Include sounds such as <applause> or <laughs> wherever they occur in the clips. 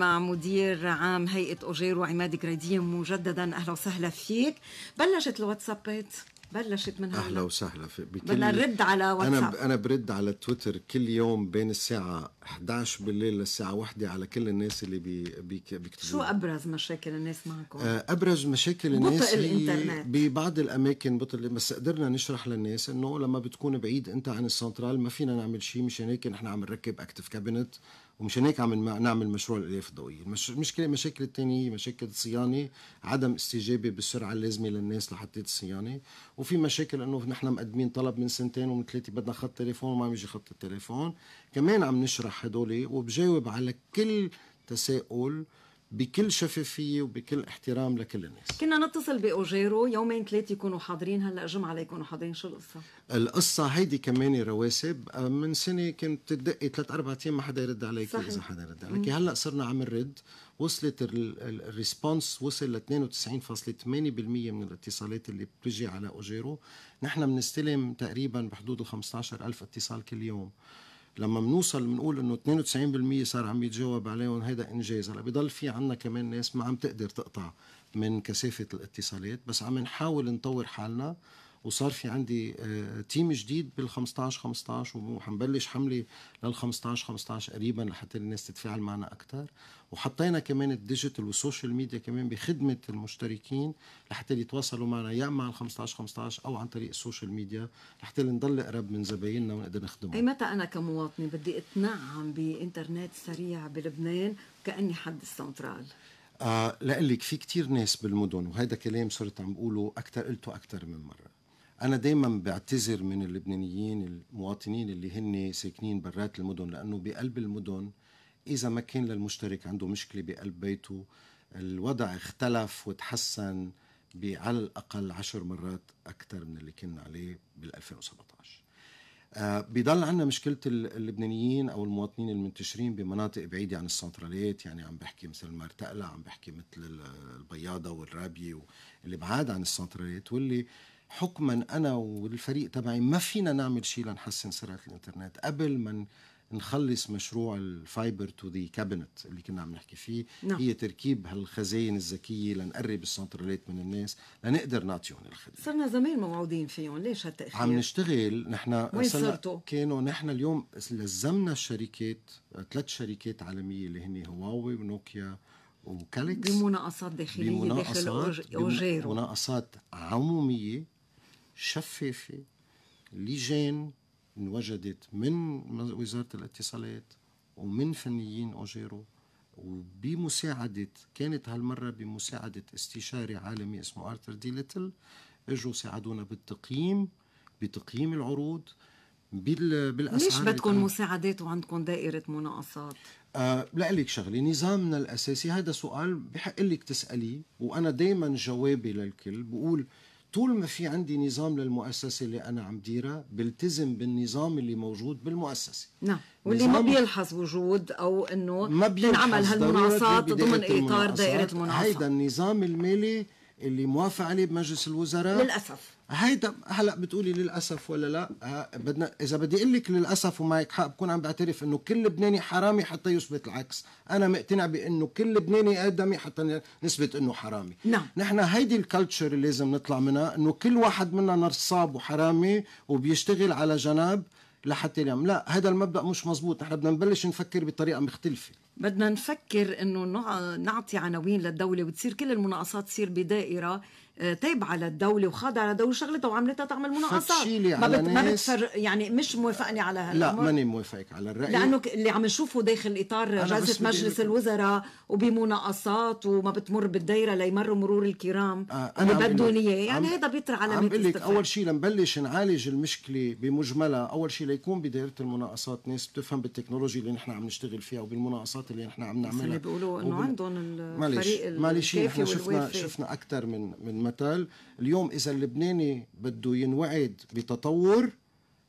مع مدير عام هيئة أوجير وعماد جريديم مجددا أهلا وسهلا فيك بلشت الواتسابات بلشت من هلا اهلا وسهلا بدنا نرد على واتساب انا ب... انا برد على تويتر كل يوم بين الساعه 11 بالليل للساعه 1 على كل الناس اللي بي... بيك... بيكتبوا شو ابرز مشاكل الناس معكم؟ آه، ابرز مشاكل الناس بطل الانترنت ببعض الاماكن بطل بس قدرنا نشرح للناس انه لما بتكون بعيد انت عن السنترال ما فينا نعمل شيء مشان هيك نحن عم نركب اكتف كابينت ومشان هيك عم نعمل مشروع الالياف الضوئيه، المشكله مشاكل الثانيه مشاكل الصيانه، عدم استجابه بالسرعه اللازمه للناس لحتى الصيانه، وفي مشاكل انه نحن مقدمين طلب من سنتين ومن ثلاثه بدنا خط تليفون وما عم يجي خط التليفون، كمان عم نشرح هدول وبجاوب على كل تساؤل بكل شفافية وبكل احترام لكل الناس كنا نتصل بأوجيرو يومين ثلاثة يكونوا حاضرين هلا جمعة ليكونوا حاضرين شو القصة؟ القصة هيدي كمان رواسب آه، من سنة كنت تدقي ثلاث أربع أيام ما حدا يرد عليك صحيح. إذا حدا يرد عليك هلا صرنا عم نرد وصلت الريسبونس وصل ل 92.8% من الاتصالات اللي بتجي على أوجيرو نحن بنستلم تقريبا بحدود ال 15000 اتصال كل يوم لما بنوصل بنقول انه 92% صار عم يتجاوب عليهم هذا انجاز هلا بضل في عنا كمان ناس ما عم تقدر تقطع من كثافه الاتصالات بس عم نحاول نطور حالنا وصار في عندي آه، تيم جديد بال 15 15 وحنبلش حمله لل 15 15 قريبا لحتى الناس تتفاعل معنا اكثر وحطينا كمان الديجيتال والسوشيال ميديا كمان بخدمه المشتركين لحتى يتواصلوا معنا يا اما على ال 15 15 او عن طريق السوشيال ميديا لحتى نضل قرب من زبايننا ونقدر نخدمهم اي متى انا كمواطنه بدي اتنعم بانترنت سريع بلبنان كاني حد السنترال آه لقلك في كتير ناس بالمدن وهذا كلام صرت عم بقوله أكتر قلته أكتر من مرة انا دايما بعتذر من اللبنانيين المواطنين اللي هن ساكنين برات المدن لانه بقلب المدن اذا ما كان للمشترك عنده مشكله بقلب بيته الوضع اختلف وتحسن على الاقل عشر مرات اكثر من اللي كنا عليه بال 2017 بضل عندنا مشكله اللبنانيين او المواطنين المنتشرين بمناطق بعيده عن السنتراليات يعني عم بحكي مثل مرتقلة عم بحكي مثل البياضه والرابيه واللي بعاد عن السنتراليات واللي حكما انا والفريق تبعي ما فينا نعمل شيء لنحسن سرعه الانترنت قبل ما نخلص مشروع الفايبر تو ذا كابينت اللي كنا عم نحكي فيه نعم. هي تركيب هالخزاين الذكيه لنقرب السنترالات من الناس لنقدر نعطيهم الخدمه صرنا زمان موعودين فيهم ليش هالتاخير عم نشتغل نحن وين صرتوا كانوا نحن اليوم لزمنا الشركات ثلاث شركات عالميه اللي هن هواوي ونوكيا وكالكس بمناقصات داخليه بمناقصات داخل اوجيرو بمناقصات عموميه شفافه لجان انوجدت من وزاره الاتصالات ومن فنيين اوجيرو وبمساعدة كانت هالمرة بمساعدة استشاري عالمي اسمه آرثر دي ليتل اجوا ساعدونا بالتقييم بتقييم العروض بال... بالاسعار ليش بدكم مساعدات وعندكم دائره مناقصات؟ آه لا لك شغله نظامنا الاساسي هذا سؤال بحق لك تساليه وانا دائما جوابي للكل بقول طول ما في عندي نظام للمؤسسه اللي انا عم ديرها بلتزم بالنظام اللي موجود بالمؤسسه نعم واللي ما بيلحظ وجود او انه ما بينعمل هالمناصات ضمن اطار دائره المناصات هيدا النظام المالي اللي موافق عليه بمجلس الوزراء للاسف هيدا هلا بتقولي للاسف ولا لا آه، بدنا اذا بدي اقول لك للاسف ومعك حق بكون عم بعترف انه كل لبناني حرامي حتى يثبت العكس انا مقتنع بانه كل لبناني ادمي حتى نثبت انه حرامي نعم نحن هيدي الكالتشر اللي لازم نطلع منها انه كل واحد منا نصاب وحرامي وبيشتغل على جناب لحتى اليوم لا هذا المبدا مش مزبوط احنا بدنا نبلش نفكر بطريقه مختلفه بدنا نفكر انه نعطي عناوين للدوله وتصير كل المناقصات تصير بدائره آه، تابعه للدوله وخاضعه للدولة وشغلتها وعملتها تعمل مناقصات ما بت... ما بتفر يعني مش موافقني على هالأمر لا ماني موافقك على الراي لانه اللي عم نشوفه داخل اطار جلسة مجلس الوزراء وبمناقصات وما بتمر بالدايره ليمروا مرور الكرام آه بدهم اياه يعني هذا بيطرح على عم بقول لك اول شيء لنبلش نعالج المشكله بمجملها اول شيء ليكون بدائره المناقصات ناس بتفهم بالتكنولوجيا اللي نحن عم نشتغل فيها وبالمناقصات اللي نحن عم نعملها بس بيقولوا انه وبال... عندهم الفريق معلش معلش شفنا شفنا اكثر من من المثل اليوم اذا اللبناني بده ينوعد بتطور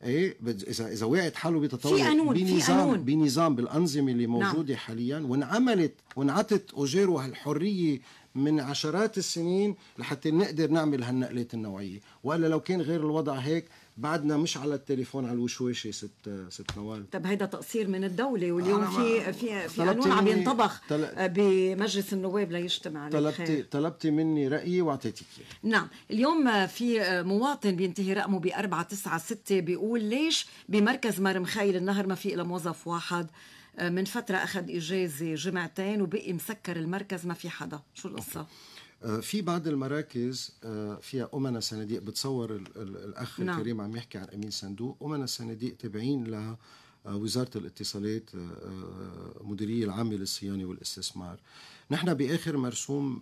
ايه اذا اذا وعد حاله بتطور في قانون بنظام في بنظام بالانظمه اللي نعم. موجوده نعم. حاليا وانعملت وانعطت اجيرها هالحريه من عشرات السنين لحتى نقدر نعمل هالنقلات النوعيه والا لو كان غير الوضع هيك بعدنا مش على التليفون على الوشوشه ست ست نوال طب هيدا تقصير من الدوله واليوم في في في قانون عم ينطبخ تل... بمجلس النواب ليجتمع عليه طلبتي طلبتي مني رايي واعطيتك نعم اليوم في مواطن بينتهي رقمه ب 496 بيقول ليش بمركز مرم خيل النهر ما في الا موظف واحد آه، من فتره اخذ اجازه جمعتين وبقي مسكر المركز ما في حدا شو القصه أوكي. آه، في بعض المراكز آه، فيها أمنا صناديق بتصور الأخ نعم. الكريم عم يحكي عن أمين صندوق أمنا صناديق تابعين لها آه، وزارة الاتصالات مديرية العامة للصيانة والاستثمار نحن بآخر مرسوم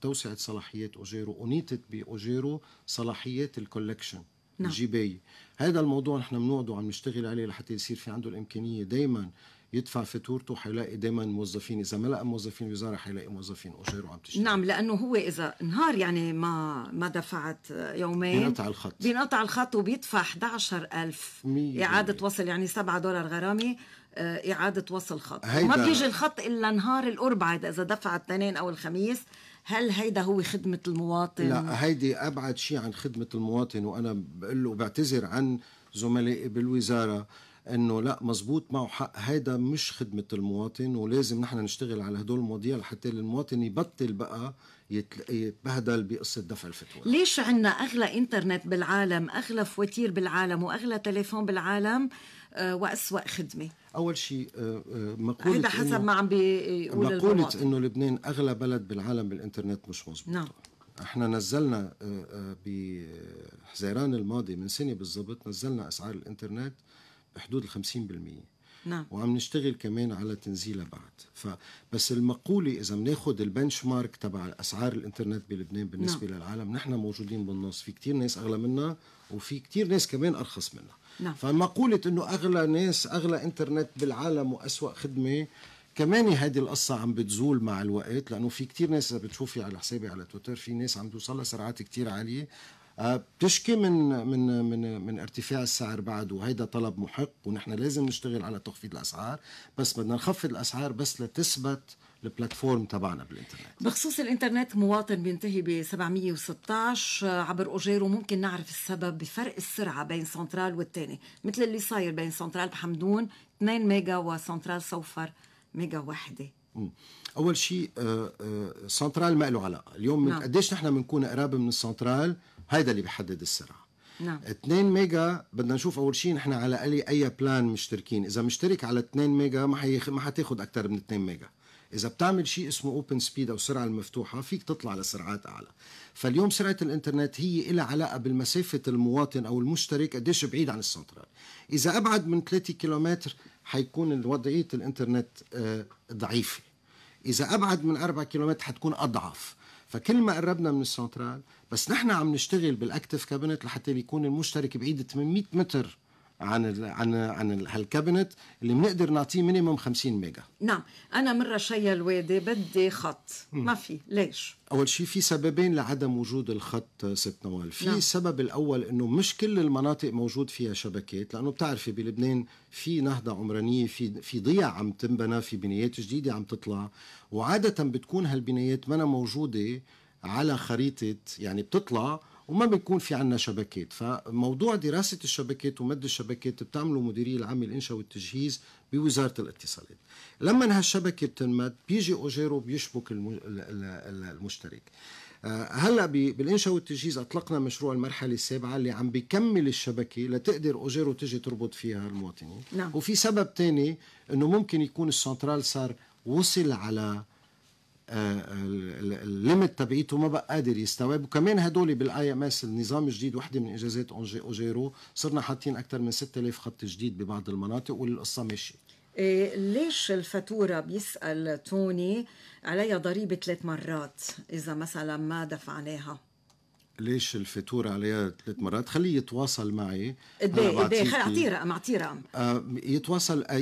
توسعة صلاحيات أوجيرو أنيتت بأوجيرو صلاحيات الكولكشن نعم. الجباية هذا الموضوع نحن بنقعد وعم نشتغل عليه لحتى يصير في عنده الإمكانية دايما يدفع فاتورته حيلاقي دائما موظفين اذا ما لقى موظفين وزاره حيلاقي موظفين اجار وعم تشتغل نعم لانه هو اذا نهار يعني ما ما دفعت آه، يومين بينقطع الخط بينقطع الخط وبيدفع 11000 اعاده وصل يعني 7 دولار غرامه آه، إعادة وصل خط ما بيجي الخط إلا نهار الأربعاء إذا دفع الاثنين أو الخميس هل هيدا هو خدمة المواطن؟ لا هيدي أبعد شيء عن خدمة المواطن وأنا بقول له بعتذر عن زملائي بالوزارة انه لا مزبوط معه حق هيدا مش خدمه المواطن ولازم نحن نشتغل على هدول المواضيع لحتى المواطن يبطل بقى يتبهدل بقصه دفع الفتوى ليش عندنا اغلى انترنت بالعالم اغلى فواتير بالعالم واغلى تليفون بالعالم آه، واسوا خدمه اول شيء آه، آه، مقوله هذا حسب ما عم بيقول مقوله انه لبنان اغلى بلد بالعالم بالانترنت مش مزبوط نعم احنا نزلنا بحزيران الماضي من سنه بالضبط نزلنا اسعار الانترنت بحدود ال 50% نعم وعم نشتغل كمان على تنزيلها بعد فبس المقوله اذا بناخذ البنش مارك تبع اسعار الانترنت بلبنان بالنسبه نعم. للعالم نحن موجودين بالنص في كتير ناس اغلى منا وفي كتير ناس كمان ارخص منا نعم. فمقوله انه اغلى ناس اغلى انترنت بالعالم واسوا خدمه كمان هذه القصة عم بتزول مع الوقت لأنه في كتير ناس إذا بتشوفي على حسابي على تويتر في ناس عم توصلها سرعات كتير عالية آه، بتشكي من من من من ارتفاع السعر بعد وهيدا طلب محق ونحن لازم نشتغل على تخفيض الاسعار بس بدنا نخفض الاسعار بس لتثبت البلاتفورم تبعنا بالانترنت بخصوص الانترنت مواطن بينتهي ب 716 عبر اوجيرو ممكن نعرف السبب بفرق السرعه بين سنترال والثاني مثل اللي صاير بين سنترال بحمدون 2 ميجا وسنترال صوفر ميجا واحده اول شيء آه، آه، سنترال ما له علاقه اليوم نعم. قديش نحن بنكون قراب من السنترال هيدا اللي بيحدد السرعه نعم 2 ميجا بدنا نشوف اول شيء نحن على اي اي بلان مشتركين اذا مشترك على 2 ميجا ما حيخ... ما حتاخذ اكثر من 2 ميجا اذا بتعمل شيء اسمه اوبن سبيد او السرعه المفتوحه فيك تطلع لسرعات اعلى فاليوم سرعه الانترنت هي لها علاقه بالمسافه المواطن او المشترك قديش بعيد عن السنترال اذا ابعد من 3 كيلومتر حيكون وضعيه الانترنت آه، ضعيفه إذا أبعد من 4 كيلومتر حتكون أضعف فكل ما قربنا من السنترال بس نحن عم نشتغل بالاكتف كابينت لحتى بيكون المشترك بعيد 800 متر عن الـ عن عن هالكابينت اللي بنقدر نعطيه مينيموم 50 ميجا نعم انا مره شيء الوادي بدي خط مم. ما في ليش اول شيء في سببين لعدم وجود الخط آه، ست نوال في نعم. السبب الاول انه مش كل المناطق موجود فيها شبكات لانه بتعرفي بلبنان في نهضه عمرانيه في في ضيع عم تنبنى في بنايات جديده عم تطلع وعاده بتكون هالبنايات ما موجوده على خريطه يعني بتطلع وما بيكون في عندنا شبكات فموضوع دراسة الشبكات ومد الشبكات بتعمله مديرية العام الإنشاء والتجهيز بوزارة الاتصالات لما هالشبكة بتنمد بيجي أوجيرو بيشبك المشترك آه، هلا بالانشاء والتجهيز اطلقنا مشروع المرحله السابعه اللي عم بيكمل الشبكه لتقدر اوجيرو تجي تربط فيها المواطنين نعم. وفي سبب تاني انه ممكن يكون السنترال صار وصل على الليمت تبعيته ما بقى قادر يستوعب وكمان هدول بالاي ام اس النظام الجديد وحده من انجازات اوجيرو صرنا حاطين اكثر من 6000 خط جديد ببعض المناطق والقصه ماشيه إيه ليش الفاتورة بيسأل توني عليها ضريبة ثلاث مرات إذا مثلا ما دفعناها؟ ليش الفاتورة عليها ثلاث مرات خليه يتواصل معي اعطيه رقم اعطيه رقم يتواصل آه،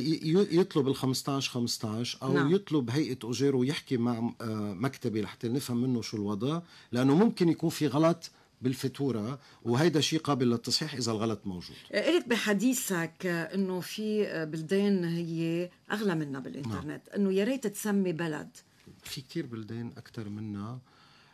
يطلب ال 15 15 او نعم. يطلب هيئة اجير ويحكي مع آه، مكتبي لحتى نفهم منه شو الوضع لانه ممكن يكون في غلط بالفاتوره وهيدا شيء قابل للتصحيح اذا الغلط موجود قلت آه، بحديثك انه في بلدان هي اغلى منا بالانترنت نعم. انه يا ريت تسمي بلد في كثير بلدان اكثر منا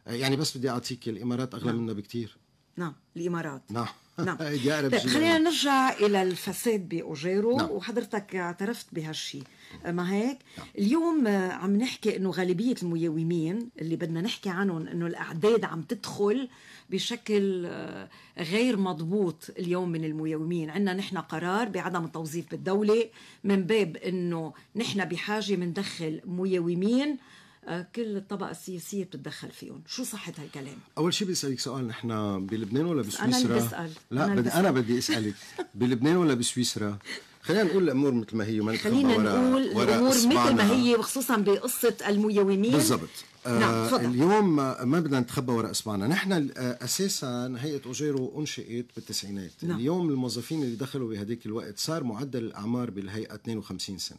يعني بس بدي اعطيك الامارات اغلى نعم. منا بكثير نعم الامارات نعم نعم <laughs> طيب خلينا يعني. نرجع الى الفساد باوجيرو نعم. وحضرتك اعترفت بهالشيء نعم. ما هيك نعم. اليوم عم نحكي انه غالبيه المياومين اللي بدنا نحكي عنهم انه الاعداد عم تدخل بشكل آه، غير مضبوط اليوم من المياومين عندنا نحن قرار بعدم التوظيف بالدوله من باب انه نحن بحاجه مندخل مياومين كل الطبقه السياسيه بتتدخل فيهم شو صحه هالكلام اول شيء بدي اسالك سؤال نحن بلبنان ولا بسويسرا انا بسال لا أنا بدي انا بدي اسالك <laughs> بلبنان ولا بسويسرا خلينا نقول الامور مثل ما هي وما خلينا نقول الامور مثل ما هي وخصوصا بقصه المياومين بالضبط نعم آه، اليوم ما بدنا نتخبى وراء اصبعنا، نحن آه، اساسا هيئه اوجيرو انشئت بالتسعينات، نعم. اليوم الموظفين اللي دخلوا بهديك الوقت صار معدل الاعمار بالهيئه 52 سنه.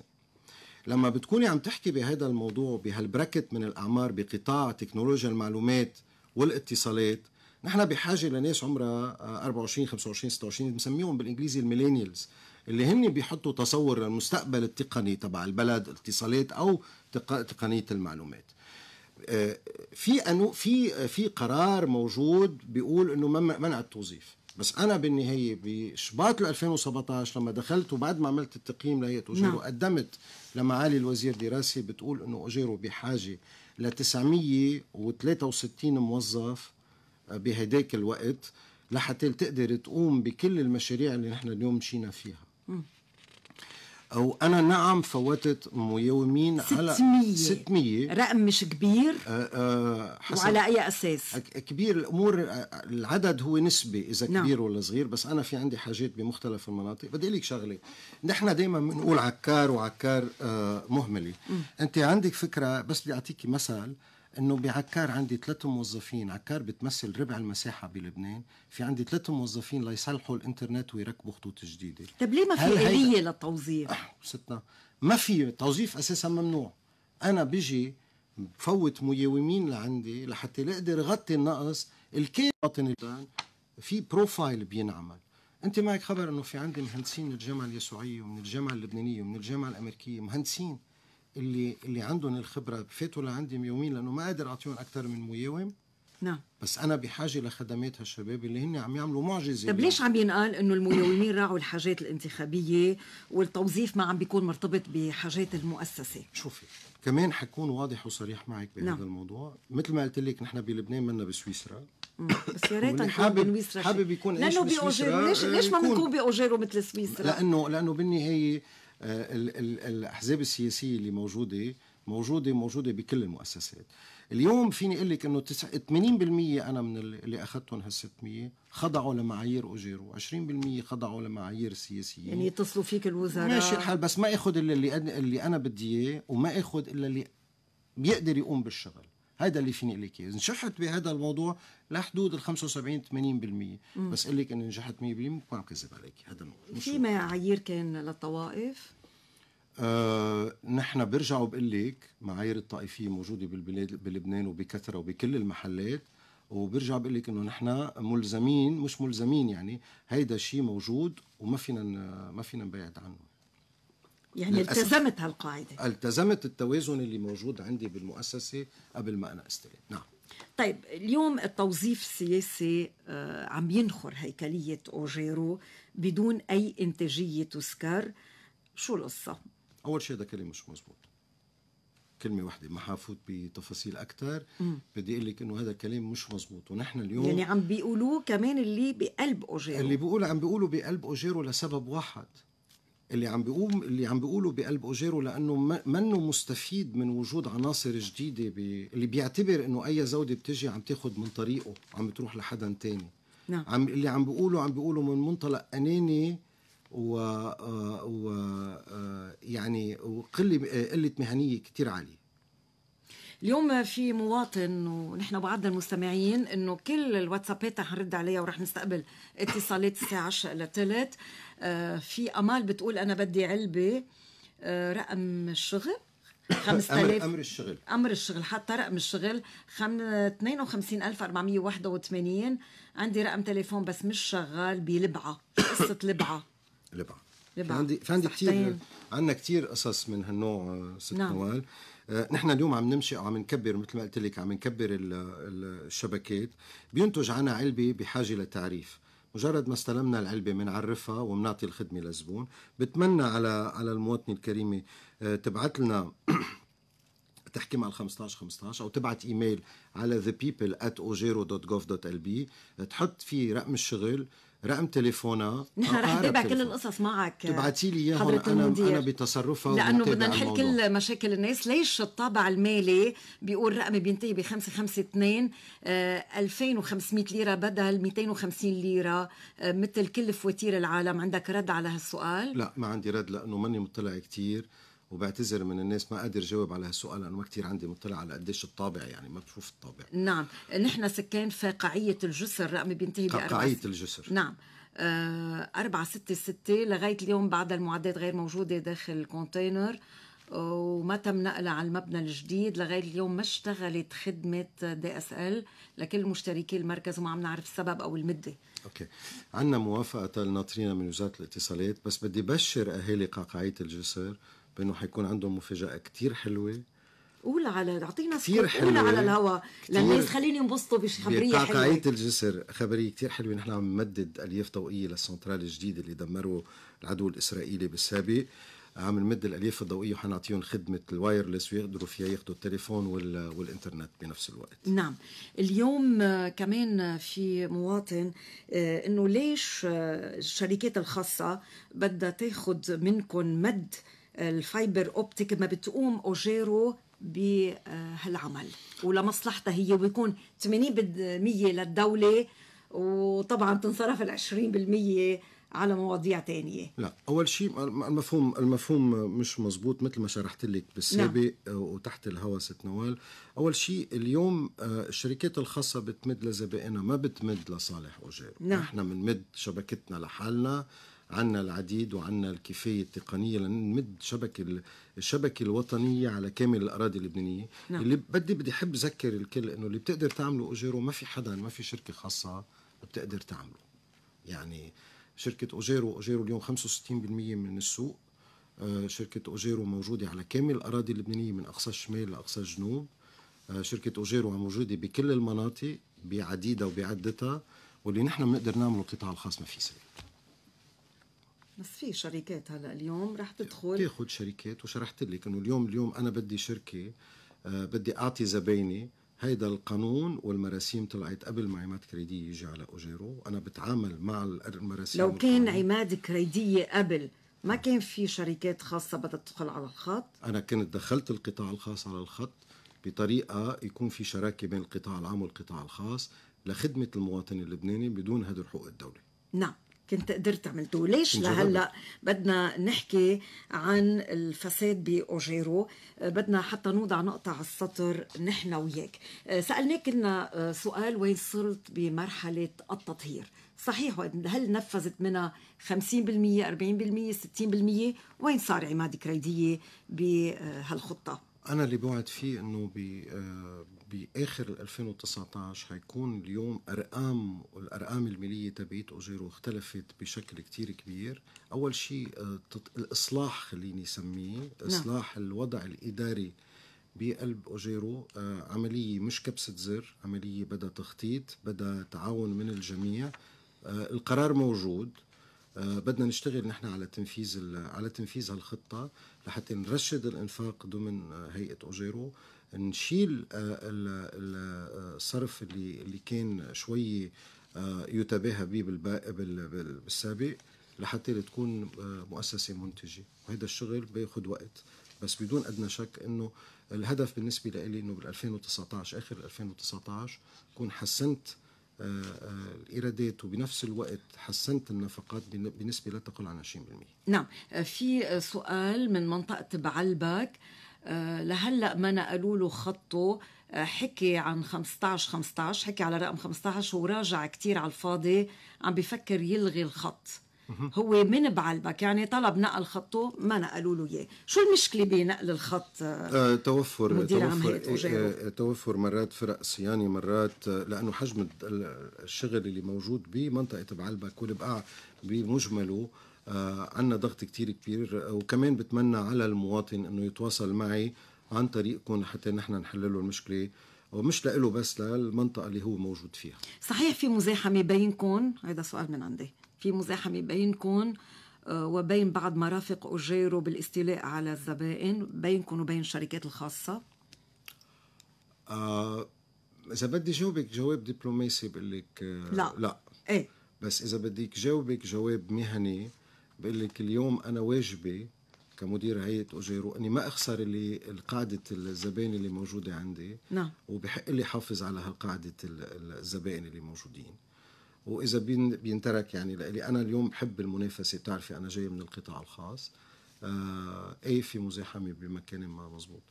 لما بتكوني عم تحكي بهذا الموضوع بهالبركت من الأعمار بقطاع تكنولوجيا المعلومات والاتصالات نحن بحاجة لناس عمرها 24 25 26 بنسميهم بالإنجليزي الميلينيالز اللي هن بيحطوا تصور المستقبل التقني تبع البلد اتصالات أو تقنية المعلومات آه، في أنو في آه، في قرار موجود بيقول انه منع التوظيف بس انا بالنهايه بشباط 2017 لما دخلت وبعد ما عملت التقييم لهيئه اجيرو نعم. قدمت لمعالي الوزير دراسه بتقول انه اجيرو بحاجه ل 963 موظف بهداك الوقت لحتى تقدر تقوم بكل المشاريع اللي نحن اليوم مشينا فيها م. او انا نعم فوتت يومين على 600 600 رقم مش كبير أه أه وعلى اي اساس كبير الامور آه، العدد هو نسبي اذا نعم. كبير ولا صغير بس انا في عندي حاجات بمختلف المناطق بدي لك شغله نحن دائما بنقول عكار وعكار آه، مهمله انت عندك فكره بس بدي اعطيكي مثل انه بعكار عندي ثلاث موظفين عكار بتمثل ربع المساحه بلبنان في عندي ثلاث موظفين ليصلحوا الانترنت ويركبوا خطوط جديده طيب ليه ما في اليه للتوظيف أه، ستنا ما في توظيف اساسا ممنوع انا بيجي بفوت مياومين لعندي لحتى لا اقدر غطي النقص الكل في بروفايل بينعمل انت معك خبر انه في عندي مهندسين من الجامعه اليسوعيه ومن الجامعه اللبنانيه ومن الجامعه الامريكيه مهندسين اللي اللي عندهم الخبره فاتوا لعندي يومين لانه ما قادر اعطيهم اكثر من مياوم نعم بس انا بحاجه لخدمات هالشباب اللي هن عم يعملوا معجزه طيب ليش عم ينقال انه المياومين راعوا الحاجات الانتخابيه والتوظيف ما عم بيكون مرتبط بحاجات المؤسسه شوفي كمان حكون واضح وصريح معك بهذا نعم. الموضوع مثل ما قلت لك نحن بلبنان منا بسويسرا بس يا ريت حابب بسويسرا حابب يكون لانه باوجيرو ليش آه، ليش ما بنكون باوجيرو مثل سويسرا؟ لانه لانه بالنهايه آه، الاحزاب السياسيه اللي موجوده موجوده موجوده بكل المؤسسات اليوم فيني اقول لك انه 80% انا من اللي اخذتهم هال 600 خضعوا لمعايير اوجيرو 20% خضعوا لمعايير سياسيه يعني يتصلوا فيك الوزراء ماشي الحال بس ما اخذ الا اللي اللي انا بدي اياه وما اخذ الا اللي بيقدر يقوم بالشغل هيدا اللي فيني اقول لك اياه، نجحت بهذا الموضوع لحدود ال 75 80% بس اقول لك اني نجحت 100% بكون عم كذب عليك هذا في معايير كان للطوائف؟ آه، نحن برجع وبقول لك معايير الطائفيه موجوده بالبلاد بلبنان وبكثره وبكل المحلات وبرجع بقول لك انه نحن ملزمين مش ملزمين يعني هيدا الشيء موجود وما فينا ما فينا نبعد عنه يعني التزمت هالقاعدة التزمت التوازن اللي موجود عندي بالمؤسسة قبل ما أنا استلم نعم طيب اليوم التوظيف السياسي آه، عم ينخر هيكلية أوجيرو بدون أي إنتاجية تذكر شو القصة؟ أول شيء ده كلمة مش مزبوط كلمة واحدة ما حافوت بتفاصيل أكثر بدي أقول لك إنه هذا الكلام مش مزبوط ونحن اليوم يعني عم بيقولوه كمان اللي بقلب أوجيرو اللي بيقول عم بيقولوا بقلب أوجيرو لسبب واحد اللي عم بيقوم اللي عم بيقوله بقلب اوجيرو لانه منه مستفيد من وجود عناصر جديده بي اللي بيعتبر انه اي زوده بتجي عم تاخذ من طريقه عم بتروح لحدا تاني نعم عم اللي عم بيقوله عم بيقوله من منطلق اناني و, و... يعني وقله قله مهنيه كثير عاليه اليوم في مواطن ونحن بعض المستمعين انه كل الواتسابات رح نرد عليها ورح نستقبل اتصالات الساعه 10 لثلاث آه، في امال بتقول انا بدي علبه آه، رقم الشغل 5000 <coughs> أمر, الشغل امر الشغل حتى رقم الشغل 52481 عندي رقم تليفون بس مش شغال بلبعه <coughs> قصه لبعه لبعه لبعه عندي في عندي كثير عندنا كثير قصص من هالنوع آه، ست نعم. نوال نحن اليوم عم نمشي او عم نكبر مثل ما قلت لك عم نكبر الشبكات بينتج عنا علبه بحاجه لتعريف مجرد ما استلمنا العلبة بنعرفها وبنعطي الخدمة للزبون بتمنى على على المواطنة الكريمة آه، تبعث لنا <clears throat> تحكي مع ال 15 15 او تبعت ايميل على thepeople@ogero.gov.lb تحط فيه رقم الشغل رقم تليفونها نحن رح آه، آه، نتابع كل القصص معك تبعتي لي اياها انا انا بتصرفها لانه بدنا نحل كل مشاكل الناس ليش الطابع المالي بيقول رقمي بينتهي ب 552 2500 آه، ليره بدل 250 ليره مثل كل فواتير العالم عندك رد على هالسؤال؟ لا ما عندي رد لانه ماني مطلع كثير وبعتذر من الناس ما قادر جاوب على هالسؤال لانه ما كثير عندي مطلع على قديش الطابع يعني ما بشوف الطابع نعم نحن سكان فاقعيه الجسر رقم بينتهي بأربعة فاقعيه الجسر نعم آه، أربعة ستة ستة لغاية اليوم بعد المعدات غير موجودة داخل الكونتينر وما تم نقلها على المبنى الجديد لغايه اليوم ما اشتغلت خدمه دي اس ال لكل مشتركي المركز وما عم نعرف السبب او المده اوكي عندنا موافقه الناطرين من وزاره الاتصالات بس بدي بشر اهالي قاقعيه الجسر بانه حيكون عندهم مفاجاه كتير حلوه قول على اعطينا كثير حلوة قول على الهوا للناس خليني انبسطوا بخبريه حلوه بقعقعية الجسر خبريه كثير حلوه نحن عم نمدد الياف ضوئيه للسنترال الجديد اللي دمره العدو الاسرائيلي بالسابق عم نمد الالياف الضوئيه وحنعطيهم خدمه الوايرلس ويقدروا فيها ياخذوا التليفون والانترنت بنفس الوقت. نعم، اليوم كمان في مواطن آه، انه ليش آه، الشركات الخاصه بدها تاخذ منكم مد الفايبر اوبتيك ما بتقوم اوجيرو بهالعمل ولمصلحتها هي وبيكون 80% للدوله وطبعا تنصرف ال 20% على مواضيع تانية لا أول شيء المفهوم المفهوم مش مزبوط مثل ما شرحت لك بالسابق نعم. وتحت الهوى ست نوال أول شيء اليوم آه، الشركات الخاصة بتمد لزبائنها ما بتمد لصالح اوجيرو نعم. نحن بنمد شبكتنا لحالنا عنا العديد وعنا الكفاية التقنية لنمد شبكة الشبكة الوطنية على كامل الأراضي اللبنانية نعم. اللي بدي بدي حب ذكر الكل إنه اللي بتقدر تعمله أجيرو ما في حدا ما في شركة خاصة بتقدر تعمله يعني شركة أوجيرو أجيرو اليوم 65% من السوق آه، شركة أوجيرو موجودة على كامل الأراضي اللبنانية من أقصى الشمال لأقصى الجنوب آه، شركة أوجيرو موجودة بكل المناطق بعديدها وبعدتها واللي نحن بنقدر نعمله القطاع الخاص ما في سبيل بس في شركات هلا اليوم رح تدخل تاخذ شركات وشرحت لك انه اليوم اليوم انا بدي شركه آه، بدي اعطي زبايني هيدا القانون والمراسيم طلعت قبل ما عماد كريدية يجي على أجيرو أنا بتعامل مع المراسيم لو كان عماد كريدية قبل ما كان في شركات خاصة بدها تدخل على الخط أنا كنت دخلت القطاع الخاص على الخط بطريقة يكون في شراكة بين القطاع العام والقطاع الخاص لخدمة المواطن اللبناني بدون هدر حقوق الدولة نعم كنت قدرت عملته ليش لهلا بدنا نحكي عن الفساد باوجيرو بدنا حتى نوضع نقطة على السطر نحن وياك سألناك كنا سؤال وين صرت بمرحلة التطهير صحيح هل نفذت منها 50% 40% 60% وين صار عماد كريدية بهالخطة أنا اللي بوعد فيه أنه آه، باخر 2019 حيكون اليوم ارقام الارقام الماليه تبعت اوجيرو اختلفت بشكل كتير كبير اول شيء آه، الاصلاح خليني اسميه نعم. اصلاح لا. الوضع الاداري بقلب اوجيرو آه، عمليه مش كبسه زر عمليه بدا تخطيط بدا تعاون من الجميع آه، القرار موجود بدنا نشتغل نحن على تنفيذ على تنفيذ هالخطه لحتى نرشد الانفاق ضمن هيئه اوجيرو نشيل آه، الصرف آه، اللي اللي كان شوي آه، يتباهى به بالسابق لحتى تكون مؤسسه منتجه وهذا الشغل بياخذ وقت بس بدون ادنى شك انه الهدف بالنسبه لي انه بال 2019 اخر 2019 كون حسنت الايرادات وبنفس الوقت حسنت النفقات بنسبه لا تقل عن 20% نعم في سؤال من منطقه بعلبك آه، لهلا ما نقلوا له خطه آه، حكي عن 15 15 حكي على رقم 15 وراجع كثير على الفاضي عم بفكر يلغي الخط هو من بعلبك يعني طلب نقل خطه ما نقلوا له اياه شو المشكله بنقل الخط آه, آه، توفر توفر, آه توفر مرات فرق صيانه مرات لانه حجم الشغل اللي موجود بمنطقه بعلبك والبقاع بمجمله آه، عندنا ضغط كتير كبير آه، وكمان بتمنى على المواطن انه يتواصل معي عن طريقكم حتى نحن نحل له المشكله ومش لإله بس للمنطقه اللي هو موجود فيها صحيح في مزاحمه بينكم هذا سؤال من عندي في مزاحمه بينكم آه، وبين بعض مرافق أجيرو بالاستيلاء على الزبائن بينكم وبين الشركات الخاصة؟ آه إذا بدي جاوبك جواب دبلوماسي بقول لك آه لا لا إيه بس إذا بدي جاوبك جواب مهني بقول لك اليوم انا واجبي كمدير هيئه اجيرو اني ما اخسر اللي قاعده الزبائن اللي موجوده عندي نعم وبحق لي حافظ على هالقاعده الزبائن اللي موجودين واذا بينترك يعني لإلي انا اليوم بحب المنافسه بتعرفي انا جاي من القطاع الخاص آه اي في مزاحمه بمكان ما مزبوط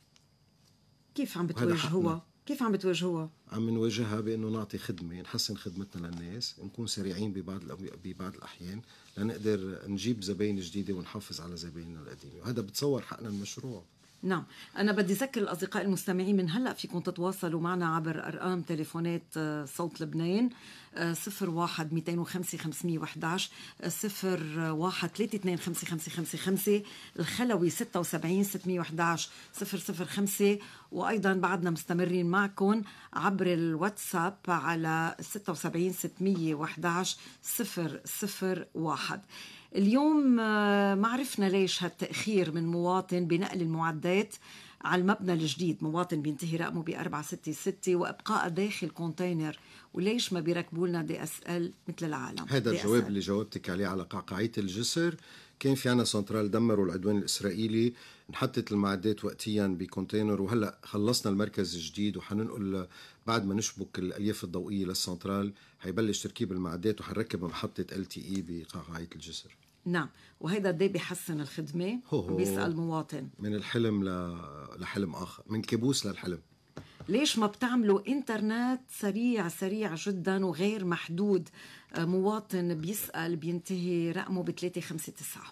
كيف عم بتواجهوها كيف عم بتواجهوها؟ عم نواجهها بانه نعطي خدمه، نحسن خدمتنا للناس، نكون سريعين ببعض ببعض الاحيان لنقدر نجيب زباين جديده ونحافظ على زبايننا القديمه، وهذا بتصور حقنا المشروع نعم أنا بدي أذكر الأصدقاء المستمعين من هلأ فيكم تتواصلوا معنا عبر أرقام تليفونات آه، صوت لبنان 01 205 511 01 325 الخلوي 76 611 005 وأيضا بعدنا مستمرين معكم عبر الواتساب على 76 611 001 اليوم آه، ما عرفنا ليش هالتأخير من مواطن بنقل المعدات على المبنى الجديد مواطن بينتهي رقمه ب 466 وابقاء داخل كونتينر وليش ما بيركبوا لنا دي اس ال مثل العالم هذا الجواب اللي جاوبتك عليه على قعقعيه الجسر كان في يعني عنا سنترال دمروا العدوان الاسرائيلي انحطت المعدات وقتيا بكونتينر وهلا خلصنا المركز الجديد وحننقل بعد ما نشبك الالياف الضوئيه للسنترال حيبلش تركيب المعدات وحنركب محطة ال تي اي بقاعة الجسر نعم وهيدا قد بيحسن الخدمة هو بيسأل مواطن من الحلم ل... لحلم آخر من كابوس للحلم ليش ما بتعملوا انترنت سريع سريع جدا وغير محدود آه، مواطن بيسأل بينتهي رقمه ب 359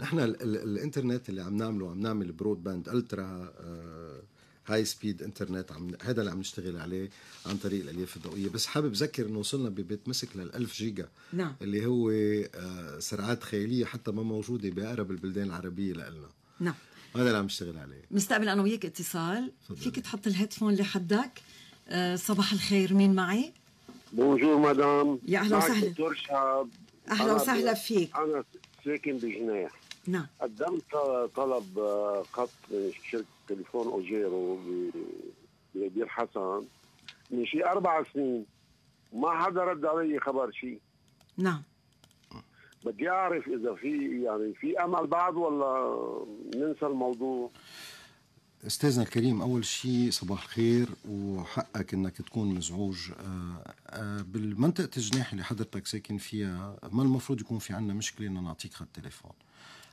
نحن ال ال الانترنت اللي عم نعمله عم نعمل برود باند الترا آه هاي سبيد انترنت عم هذا اللي عم نشتغل عليه عن طريق الالياف الضوئيه بس حابب اذكر انه وصلنا ببيت مسك لل1000 جيجا نعم. اللي هو آه، سرعات خياليه حتى ما موجوده باقرب البلدان العربيه لنا نعم هذا اللي عم نشتغل عليه مستقبل انا وياك اتصال فضل. فيك تحط الهيدفون لحدك آه، صباح الخير مين معي بونجور مدام يا اهلا وسهلا دكتور شهاب اهلا وسهلا فيك انا ساكن بجناح نعم قدمت طلب آه، خط من شركه تليفون اوجيرو بدير حسن من شي اربع سنين ما حدا رد علي خبر شيء نعم بدي اعرف اذا في يعني في امل بعد ولا ننسى الموضوع استاذنا الكريم اول شيء صباح الخير وحقك انك تكون مزعوج آه، آه، بالمنطقه الجناح اللي حضرتك ساكن فيها ما المفروض يكون في عندنا مشكله ان نعطيك خط تليفون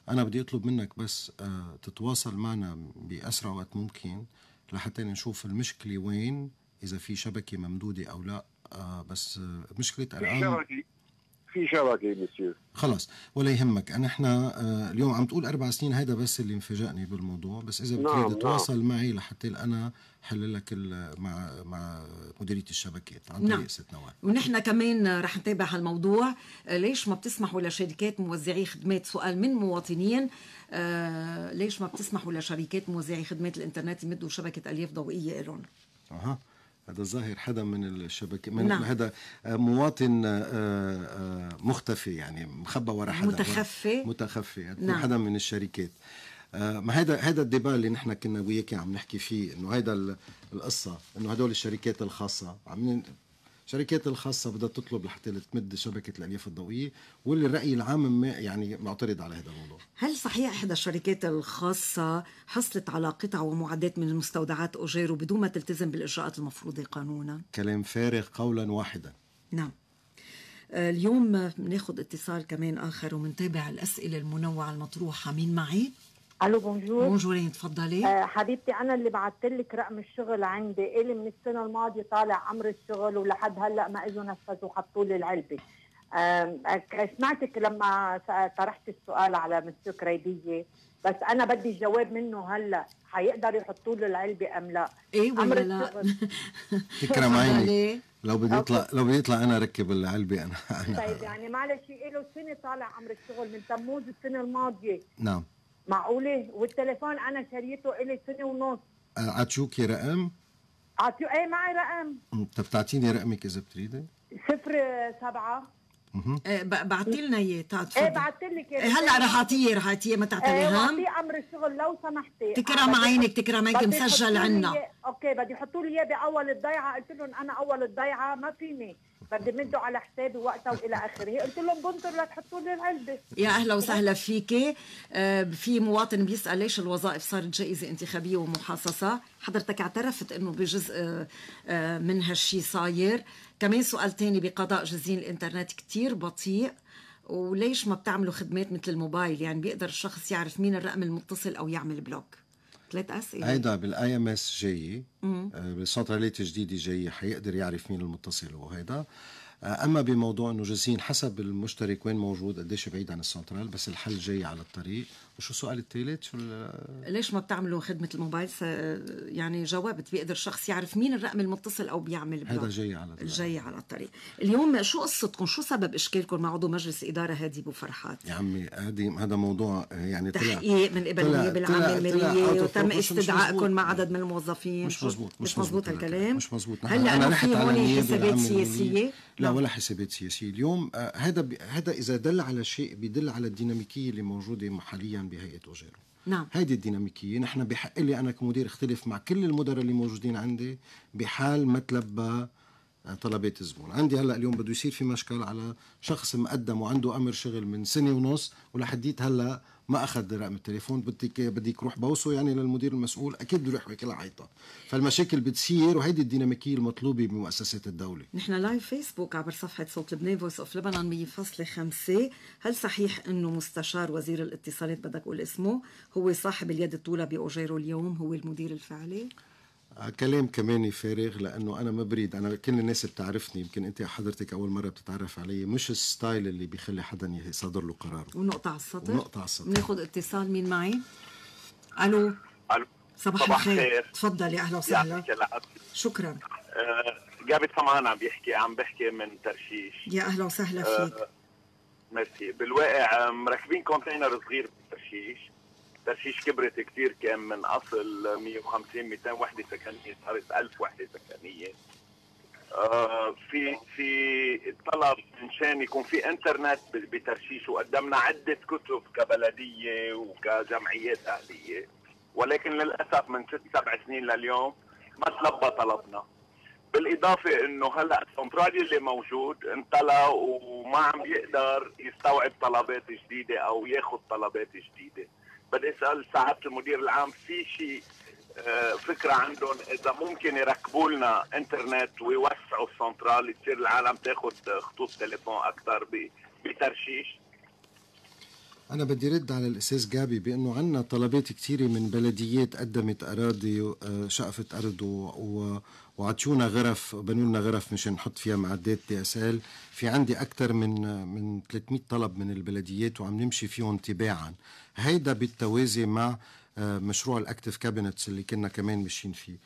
انا بدي اطلب منك بس آه، تتواصل معنا باسرع وقت ممكن لحتى نشوف المشكله وين اذا في شبكه ممدوده او لا آه، بس آه، مشكله الان في شبكه في شبكه مسيو خلص ولا يهمك انا احنا آه، اليوم عم تقول اربع سنين هذا بس اللي مفاجئني بالموضوع بس اذا نعم، بتريد نعم تواصل نعم. معي لحتى انا حل لك مع مع مديريه الشبكات عن طريق نعم. ست نوال ونحن كمان رح نتابع هالموضوع آه، ليش ما بتسمحوا لشركات موزعي خدمات سؤال من مواطنين آه، ليش ما بتسمحوا لشركات موزعي خدمات الانترنت يمدوا شبكه الياف ضوئيه لهم اها هذا ظاهر حدا من الشبكه من نعم. هذا آه، مواطن آه، آه، مختفي يعني مخبى ورا حدا متخفي متخفي يعني نعم. حدا من الشركات ما هذا هذا الدبال اللي نحن كنا وياك عم نحكي فيه انه هذا القصه انه هدول الشركات الخاصه عم الشركات الخاصه بدها تطلب لحتى تمد شبكه الالياف الضوئيه واللي الراي العام يعني معترض على هذا الموضوع هل صحيح احدى الشركات الخاصه حصلت على قطع ومعدات من المستودعات أوجيرو بدون ما تلتزم بالاجراءات المفروضه قانونا كلام فارغ قولا واحدا نعم آه، اليوم بناخذ اتصال كمان اخر ومنتابع الاسئله المنوعه المطروحه مين معي الو بونجور بونجورين إيه، تفضلي آه حبيبتي انا اللي بعثت لك رقم الشغل عندي الي من السنه الماضيه طالع امر الشغل ولحد هلا ما اجوا نفذوا وحطوا لي العلبه آه, آه، سمعتك لما طرحت السؤال على مسيو كريديه بس انا بدي الجواب منه هلا حيقدر يحطوا له العلبه ام لا ايه ولا لا تكرم <laughs> عيني لو بدي يطلع لو بدي يطلع انا ركب العلبه انا, أنا طيب يعني معلش له سنه طالع عمر الشغل من تموز السنه الماضيه نعم معقوله والتليفون انا شريته لي سنه ونص آه، عطيوكي رقم؟ عطيو ايه معي رقم أنت تعطيني رقمك اذا بتريدي؟ صفر سبعة إيه بعتي لنا اياه إيه، تفضل ايه بعت لك إيه هلا رح اعطيه رح اعطيه ما تعتني إيه، هم اعطيه امر الشغل لو سمحتي تكرم آه، عينك تكرم عينك مسجل عنا اوكي بدي يحطوا لي اياه باول الضيعه قلت لهم انا اول الضيعه ما فيني بدي مده على حسابي وقتها والى اخره قلت لهم بنطر لتحطوا لي العلبه يا اهلا وسهلا فيكي آه، في مواطن بيسال ليش الوظائف صارت جائزه انتخابيه ومحاصصه حضرتك اعترفت انه بجزء آه، آه، من هالشي صاير كمان سؤال تاني بقضاء جزين الانترنت كتير بطيء وليش ما بتعملوا خدمات مثل الموبايل يعني بيقدر الشخص يعرف مين الرقم المتصل او يعمل بلوك ثلاث اسئله هيدا بالاي ام اس جاي آه، بالسنتراليت الجديده جايه حيقدر يعرف مين المتصل وهيدا آه، اما بموضوع انه جالسين حسب المشترك وين موجود قديش بعيد عن السنترال بس الحل جاي على الطريق شو السؤال الثالث شو ليش ما بتعملوا خدمه الموبايل يعني جاوبت بيقدر شخص يعرف مين الرقم المتصل او بيعمل هذا جاي على الطريق جاي على الطريق اليوم شو قصتكم شو سبب اشكالكم مع عضو مجلس اداره هادي ابو فرحات يا عمي هادي هذا موضوع يعني تحقيق من قبل النيابه العامه الماليه وتم استدعائكم مع عدد من الموظفين مش مزبوط مش مزبوط الكلام مش مزبوط هلا انا رحت على حسابات سياسيه لا ولا حسابات سياسيه اليوم آه، هذا هذا اذا دل على شيء بيدل على الديناميكيه اللي موجوده محليا بهيئه اوجيرو نعم هيدي الديناميكيه نحن بحق لي انا كمدير اختلف مع كل المدراء اللي موجودين عندي بحال ما تلبى آه، طلبات الزبون عندي هلا اليوم بده يصير في مشكل على شخص مقدم وعنده امر شغل من سنه ونص ولحديت هلا ما اخذ رقم التليفون بدك بدك روح بوسه يعني للمدير المسؤول اكيد بده يروح بكل عيطه فالمشاكل بتصير وهيدي الديناميكيه المطلوبه بمؤسسات الدوله نحن لايف فيسبوك عبر صفحه صوت لبنان فويس اوف لبنان 100.5 هل صحيح انه مستشار وزير الاتصالات بدك اقول اسمه هو صاحب اليد الطولة بأوجيرو اليوم هو المدير الفعلي كلام كمان فارغ لانه انا ما بريد انا كل الناس بتعرفني يمكن انت حضرتك اول مره بتتعرف علي مش الستايل اللي بيخلي حدا يصدر له قرار ونقطه على السطر ونقطع على السطر ناخذ اتصال مين معي الو الو صباح, صباح الخير تفضلي اهلا وسهلا شكرا أه جابت سمعان عم بيحكي عم بحكي من ترشيش يا اهلا وسهلا آه، فيك أه ميرسي بالواقع آه، مركبين كونتينر صغير بالترشيش ترشيش كبرت كثير كان من اصل 150 200 وحده سكنيه صارت 1000 وحده سكنيه آه، في في طلب مشان يكون في انترنت بترشيش وقدمنا عده كتب كبلديه وكجمعيات اهليه ولكن للاسف من ست سبع سنين لليوم ما تلبى طلبنا بالاضافه انه هلا السنترال اللي موجود انطلى وما عم يقدر يستوعب طلبات جديده او ياخذ طلبات جديده بدي اسال سعاده المدير العام في شيء آه، فكره عندهم اذا ممكن يركبوا لنا انترنت ويوسعوا السنترال يصير العالم تاخذ خطوط تليفون اكثر بترشيش أنا بدي رد على الأستاذ جابي بأنه عندنا طلبات كثيرة من بلديات قدمت أراضي آه، شقفت أرض وعطيونا غرف بنوا لنا غرف مشان نحط فيها معدات دي اس ال في عندي اكثر من من 300 طلب من البلديات وعم نمشي فيهم تباعا هيدا بالتوازي مع آه، مشروع الاكتف كابينتس اللي كنا كمان ماشيين فيه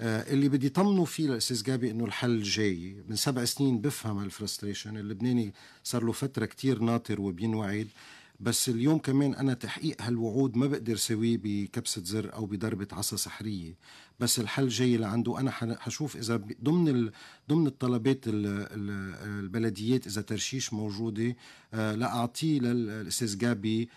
آه، اللي بدي طمنه فيه الاستاذ جابي انه الحل جاي من سبع سنين بفهم الفرستريشن اللبناني صار له فتره كتير ناطر وبينوعد بس اليوم كمان انا تحقيق هالوعود ما بقدر سويه بكبسه زر او بضربه عصا سحريه بس الحل جاي لعنده انا حشوف اذا ضمن ال... ضمن الطلبات ال... ال... البلديات اذا ترشيش موجوده آه، لاعطيه للاستاذ جابي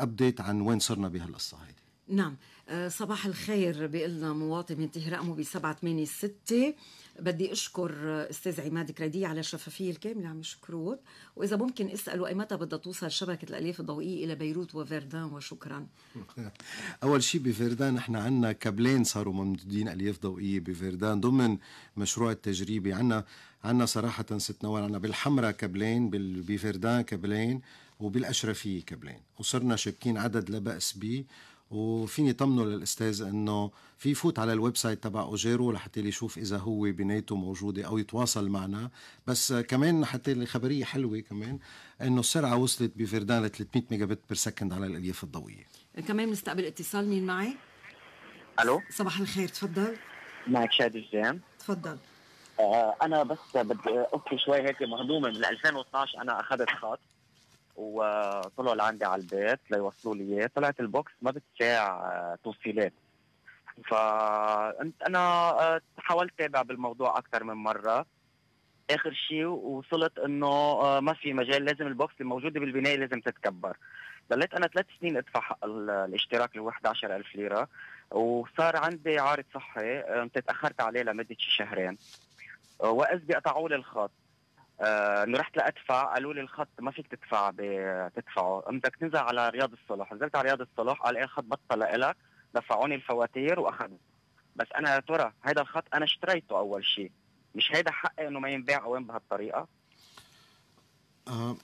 ابديت آه، عن وين صرنا بهالقصه هيدي نعم آه، صباح الخير لنا مواطن من تهران ب 786 بدي اشكر استاذ عماد كريدي على الشفافيه الكامله عم يشكروه واذا ممكن اساله اي متى بدها توصل شبكه الالياف الضوئيه الى بيروت وفيردان وشكرا <laughs> اول شيء بفيردان نحن عندنا كابلين صاروا ممدودين الياف ضوئيه بفيردان ضمن مشروع التجريبي عندنا عندنا صراحه ست نوار عندنا بالحمراء كابلين بفردان كابلين وبالاشرفيه كابلين وصرنا شابكين عدد لا باس به وفيني طمنه للاستاذ انه في يفوت على الويب سايت تبع اوجيرو لحتى يشوف اذا هو بنايته موجوده او يتواصل معنا بس كمان حتى الخبريه حلوه كمان انه السرعه وصلت بفردان ل 300 ميجا بت بير سكند على الالياف الضوئيه كمان بنستقبل اتصال مين معي؟ الو صباح الخير تفضل معك شادي الجام تفضل آه انا بس بدي اوكي شوي هيك مهضومه من 2012 انا اخذت خط وطلعوا لعندي على البيت ليوصلوا لي اياه طلعت البوكس ما بتشاع آه، توصيلات فانت انا آه، حاولت تابع بالموضوع اكثر من مره اخر شيء وصلت انه آه، ما في مجال لازم البوكس الموجوده بالبنايه لازم تتكبر ضليت انا ثلاث سنين ادفع حق الاشتراك اللي هو 11000 ليره وصار عندي عارض صحي تاخرت عليه لمده شهرين واذ بيقطعوا لي الخط آه، انه رحت لادفع قالوا لي الخط ما فيك تدفع تدفعه بدك تنزل على رياض الصلح نزلت على رياض الصلح قال ايه الخط بطل لك دفعوني الفواتير واخذوا بس انا يا ترى هذا الخط انا اشتريته اول شيء مش هيدا حقي انه ما ينباع وين بهالطريقه آه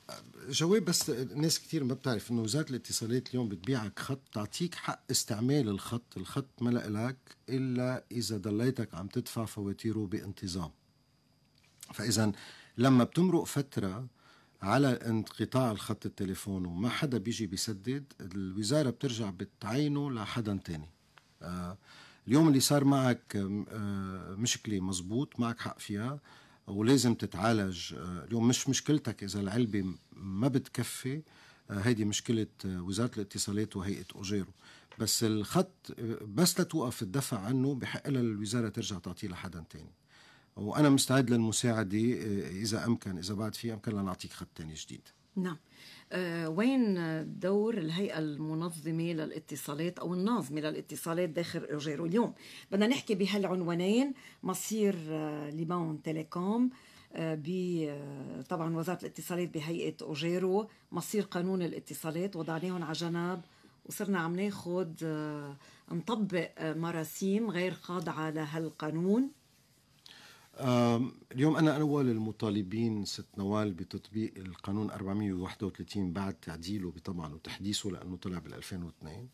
جواب بس ناس كثير ما بتعرف انه وزاره الاتصالات اليوم بتبيعك خط تعطيك حق استعمال الخط، الخط ما لك الا اذا ضليتك عم تدفع فواتيره بانتظام. فاذا لما بتمرق فتره على انقطاع الخط التليفون وما حدا بيجي بيسدد الوزاره بترجع بتعينه لحدا تاني آه، اليوم اللي صار معك مشكله آه، مزبوط معك حق فيها ولازم تتعالج آه، اليوم مش مشكلتك اذا العلبه ما بتكفي هيدي مشكلة وزارة الاتصالات وهيئة أجيره بس الخط بس لتوقف الدفع عنه بحق لها الوزارة ترجع تعطيه لحدا تاني وانا مستعد للمساعده آه، اذا امكن اذا بعد في امكن لنعطيك خط ثاني جديد نعم آه، وين دور الهيئة المنظمة للاتصالات أو الناظمة للاتصالات داخل أوجيرو اليوم بدنا نحكي بهالعنوانين مصير آه، ليبون تيليكوم ب طبعا وزارة الاتصالات بهيئة أوجيرو مصير قانون الاتصالات وضعناهم على جنب وصرنا عم ناخد نطبق مراسيم غير خاضعة لهالقانون اليوم أنا أول المطالبين ست نوال بتطبيق القانون 431 بعد تعديله طبعا وتحديثه لأنه طلع بال 2002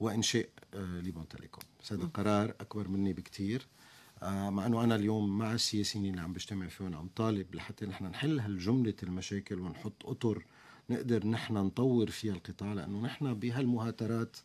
وإنشاء أه، ليبون تيليكوم هذا قرار أكبر مني بكثير أه، مع انه انا اليوم مع السياسيين اللي عم بجتمع فيهم عم طالب لحتى نحن نحل هالجمله المشاكل ونحط اطر نقدر نحن نطور فيها القطاع لانه نحن بهالمهاترات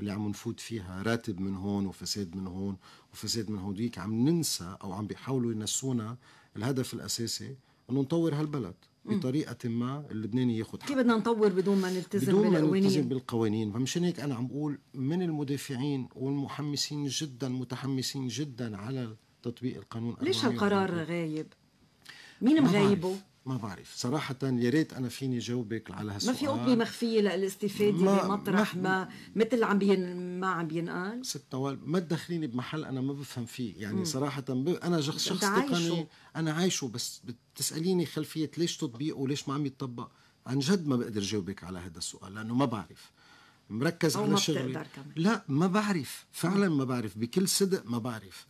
اللي عم نفوت فيها راتب من هون وفساد من هون وفساد من هوديك عم ننسى او عم بيحاولوا ينسونا الهدف الاساسي انه نطور هالبلد بطريقه ما اللبناني ياخذ كيف بدنا نطور بدون ما نلتزم بدون ما نلتزم بالقوانين فمشان هيك انا عم بقول من المدافعين والمحمسين جدا متحمسين جدا على تطبيق القانون ليش هالقرار غايب؟ مين مغايبه؟ ما بعرف صراحة يا ريت أنا فيني جاوبك على هالسؤال ما في قطبة مخفية للاستفادة ما بمطرح ما, مثل عم بين ما عم بينقال ست طوال ما تدخليني بمحل أنا ما بفهم فيه يعني مم. صراحة ب... أنا شخص شخص تقني أنا عايشه بس بتسأليني خلفية ليش تطبيقه وليش ما عم يتطبق عن جد ما بقدر جاوبك على هذا السؤال لأنه ما بعرف مركز على شغلي لا ما بعرف فعلا ما بعرف بكل صدق ما بعرف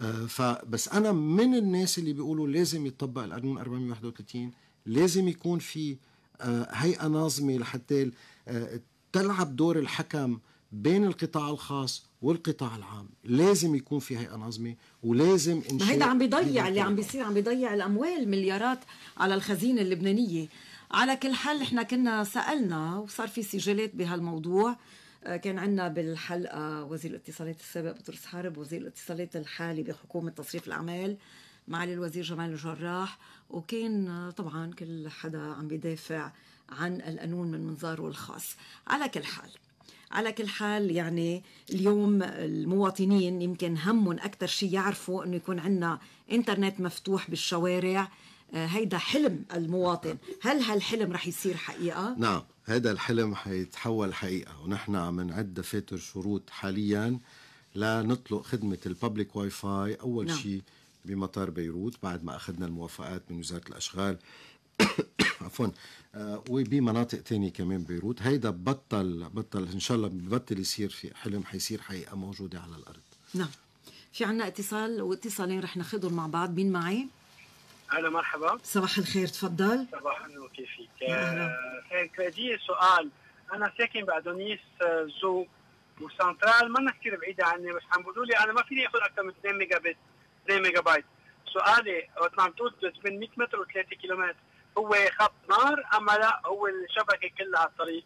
آه، فبس انا من الناس اللي بيقولوا لازم يطبق القانون 431 لازم يكون في آه، هيئه ناظمه لحتى آه، تلعب دور الحكم بين القطاع الخاص والقطاع العام لازم يكون في هيئه ناظمه ولازم انشاء هيدا عم بيضيع اللي عم بيصير عم بيضيع الاموال مليارات على الخزينه اللبنانيه على كل حال احنا كنا سالنا وصار في سجلات بهالموضوع آه، كان عندنا بالحلقه وزير الاتصالات السابق بطرس حرب وزير الاتصالات الحالي بحكومه تصريف الاعمال معالي الوزير جمال الجراح وكان آه، طبعا كل حدا عم بيدافع عن القانون من منظاره الخاص على كل حال على كل حال يعني اليوم المواطنين يمكن همهم اكثر شيء يعرفوا انه يكون عندنا انترنت مفتوح بالشوارع آه، هيدا حلم المواطن هل هالحلم رح يصير حقيقة؟ نعم هذا الحلم حيتحول حقيقة ونحن عم نعد دفاتر شروط حاليا لنطلق خدمة الببليك واي فاي أول نعم. شيء بمطار بيروت بعد ما أخذنا الموافقات من وزارة الأشغال <coughs> عفوا آه وبمناطق تانية كمان بيروت هيدا بطل بطل إن شاء الله ببطل يصير في حلم حيصير حقيقة موجودة على الأرض نعم في عنا اتصال واتصالين رح ناخذهم مع بعض مين معي؟ هلا مرحبا صباح الخير تفضل صباح النور كيفك؟ آه، كريدي سؤال انا ساكن بادونيس آه، زو وسنترال منا كثير بعيده عني بس عم بيقولوا لي انا ما فيني اخذ اكثر من 2 ميجا بت 2 ميجا بايت سؤالي وقت عم تقول 800 متر و3 كيلومتر هو خط نار اما لا هو الشبكه كلها على الطريق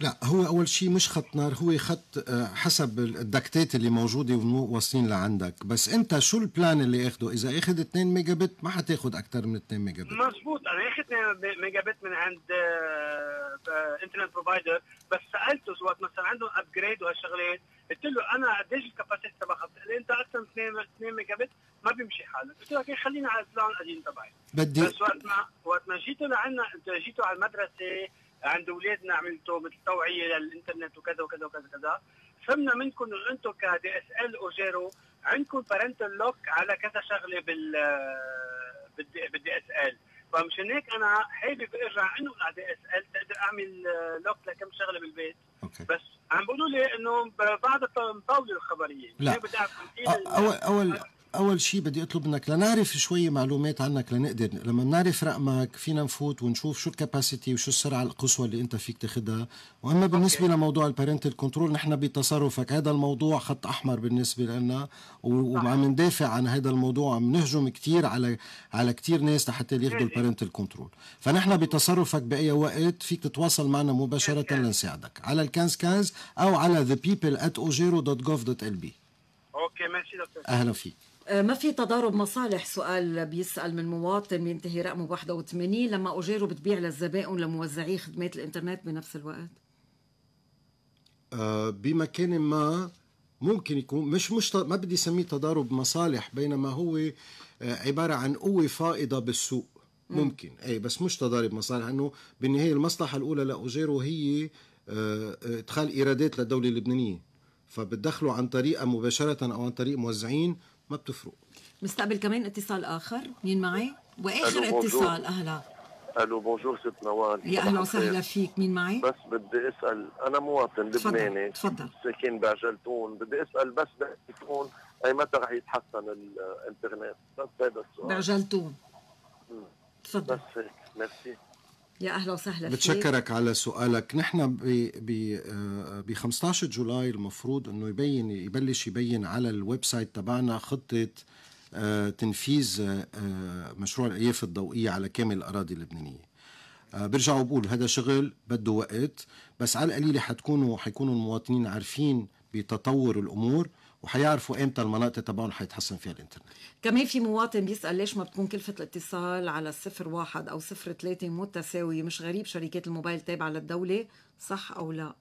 لا هو اول شيء مش خط نار هو خط آه، حسب الدكتات اللي موجوده وواصلين لعندك بس انت شو البلان اللي اخده اذا اخذ 2 ميجا بت ما حتاخد اكثر من 2 ميجا بت مزبوط انا اخذ 2 ميجا بت من عند انترنت آه، بروفايدر آه، بس سالته وقت مثلا عندهم ابجريد وهالشغلات قلت له انا قديش الكباسيتي خط قال لي انت اكثر من 2 ميجا بت ما بيمشي حالك قلت له خلينا على البلان القديم تبعي بدي بس وقت ما وقت ما جيتوا لعنا جيتوا على المدرسه عند اولادنا عملتوا مثل توعيه للانترنت وكذا وكذا وكذا كذا فهمنا منكم انه انتم كدي اس ال اوجيرو عندكم بارنتال لوك على كذا شغله بال بدي اس ال فمشان هيك انا حابب ارجع انه على دي اس ال تقدر اعمل لوك آه، لكم شغله بالبيت أوكي. بس عم بيقولوا لي انه بعد مطول الخبريه لا بدي اعرف إيه اول اول اول شيء بدي اطلب منك لنعرف شوي معلومات عنك لنقدر لما بنعرف رقمك فينا نفوت ونشوف شو الكباسيتي وشو السرعه القصوى اللي انت فيك تاخذها واما بالنسبه لموضوع البارنتال كنترول نحن بتصرفك هذا الموضوع خط احمر بالنسبه لنا وعم ندافع عن هذا الموضوع عم نهجم كثير على على كثير ناس لحتى ياخذوا البارنتال كنترول فنحن بتصرفك باي وقت فيك تتواصل معنا مباشره لنساعدك على الكنز كنز او على thepeople@ogero.gov.lb اوكي ماشي دكتور اهلا فيك آه، ما في تضارب مصالح سؤال بيسأل من مواطن بينتهي رقمه 81 لما أجيره بتبيع للزبائن لموزعي خدمات الإنترنت بنفس الوقت آه بمكان ما ممكن يكون مش مش ما بدي اسميه تضارب مصالح بينما هو آه، عبارة عن قوة فائضة بالسوق ممكن اي بس مش تضارب مصالح انه بالنهايه المصلحه الاولى لاوجيرو هي آه، ادخال ايرادات للدوله اللبنانيه فبتدخله عن طريقه مباشره او عن طريق موزعين ما بتفرق مستقبل كمان اتصال اخر مين معي واخر اتصال اهلا الو بونجور ست نوال يا اهلا وسهلا فيك مين معي؟ بس بدي اسال انا مواطن لبناني تفضل ساكن بعجلتون بدي اسال بس بعجلتون اي متى رح يتحسن الانترنت بس هذا السؤال بعجلتون تفضل بس هيك ميرسي يا اهلا وسهلا فيك بتشكرك على سؤالك نحن ب ب 15 آه، جولاي المفروض انه يبين يبلش يبين على الويب سايت تبعنا خطه آه، تنفيذ آه، مشروع الاياف الضوئيه على كامل الاراضي اللبنانيه برجع وبقول هذا شغل بده وقت بس على القليله حتكونوا حيكونوا المواطنين عارفين بتطور الامور وحيعرفوا امتى المناطق تبعهم حيتحسن فيها الانترنت كمان في مواطن بيسال ليش ما بتكون كلفه الاتصال على الصفر واحد او صفر ثلاثه متساويه مش غريب شركات الموبايل تابعه للدوله صح او لا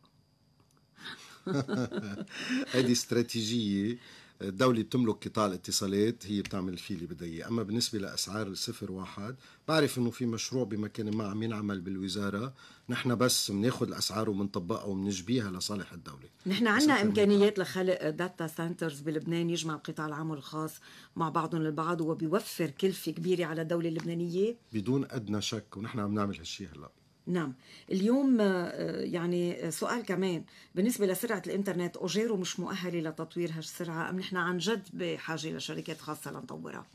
<laughs> هذه استراتيجيه الدولة بتملك قطاع الاتصالات هي بتعمل فيه اللي بدها اياه، أما بالنسبة لأسعار الصفر واحد بعرف إنه في مشروع بمكان ما عم ينعمل بالوزارة نحن بس بناخذ الأسعار وبنطبقها وبنجبيها لصالح الدولة نحن عندنا إمكانيات لخلق داتا سنترز بلبنان يجمع القطاع العام والخاص مع بعضهم البعض وبيوفر كلفة كبيرة على الدولة اللبنانية بدون أدنى شك ونحن عم نعمل هالشيء هلأ نعم اليوم آه، آه، يعني آه، سؤال كمان بالنسبة لسرعة الإنترنت أوجيرو مش مؤهلة لتطوير هالسرعة أم نحن عن جد بحاجة لشركات خاصة لنطورها؟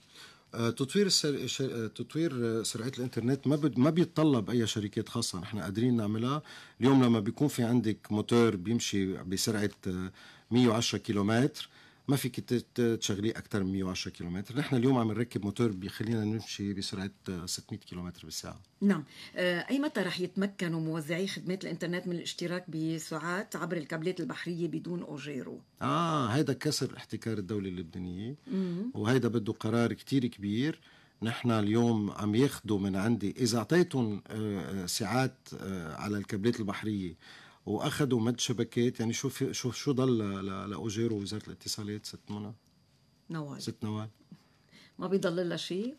تطوير السر... تطوير سرعه الانترنت ما ب... ما بيتطلب اي شركات خاصه نحن قادرين نعملها اليوم لما بيكون في عندك موتور بيمشي بسرعه 110 كيلومتر ما فيك تشغليه اكثر من 110 كيلومتر نحن اليوم عم نركب موتور بيخلينا نمشي بسرعه 600 آه، كيلومتر بالساعه نعم آه، اي متى رح يتمكنوا موزعي خدمات الانترنت من الاشتراك بساعات عبر الكابلات البحريه بدون اوجيرو اه هيدا كسر احتكار الدوله اللبنانيه وهيدا بده قرار كتير كبير نحن اليوم عم ياخذوا من عندي اذا اعطيتهم آه، ساعات على الكابلات البحريه واخذوا مد شبكات يعني شو في شو شو ضل لاوجيرو وزاره الاتصالات ست منى نوال ست نوال ما بيضل لها شيء